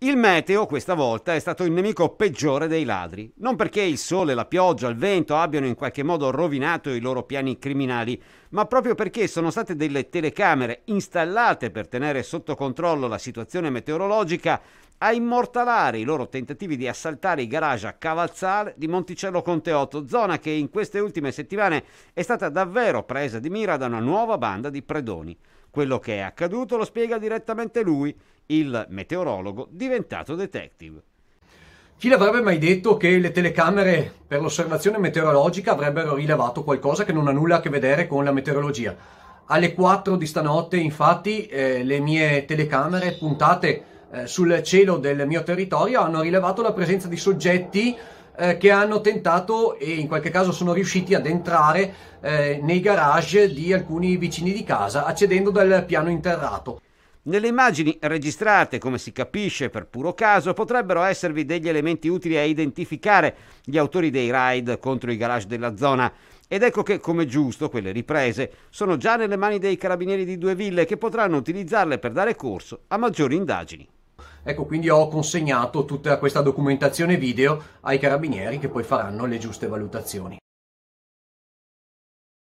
Il meteo questa volta è stato il nemico peggiore dei ladri, non perché il sole, la pioggia, il vento abbiano in qualche modo rovinato i loro piani criminali, ma proprio perché sono state delle telecamere installate per tenere sotto controllo la situazione meteorologica a immortalare i loro tentativi di assaltare i garage a Cavazzale di Monticello Conteotto, zona che in queste ultime settimane è stata davvero presa di mira da una nuova banda di predoni. Quello che è accaduto lo spiega direttamente lui, il meteorologo diventato detective. Chi l'avrebbe mai detto che le telecamere per l'osservazione meteorologica avrebbero rilevato qualcosa che non ha nulla a che vedere con la meteorologia? Alle 4 di stanotte, infatti, eh, le mie telecamere puntate eh, sul cielo del mio territorio hanno rilevato la presenza di soggetti eh, che hanno tentato e in qualche caso sono riusciti ad entrare eh, nei garage di alcuni vicini di casa accedendo dal piano interrato. Nelle immagini registrate, come si capisce per puro caso, potrebbero esservi degli elementi utili a identificare gli autori dei raid contro i garage della zona. Ed ecco che, come giusto, quelle riprese sono già nelle mani dei carabinieri di due ville che potranno utilizzarle per dare corso a maggiori indagini. Ecco, quindi ho consegnato tutta questa documentazione video ai carabinieri che poi faranno le giuste valutazioni.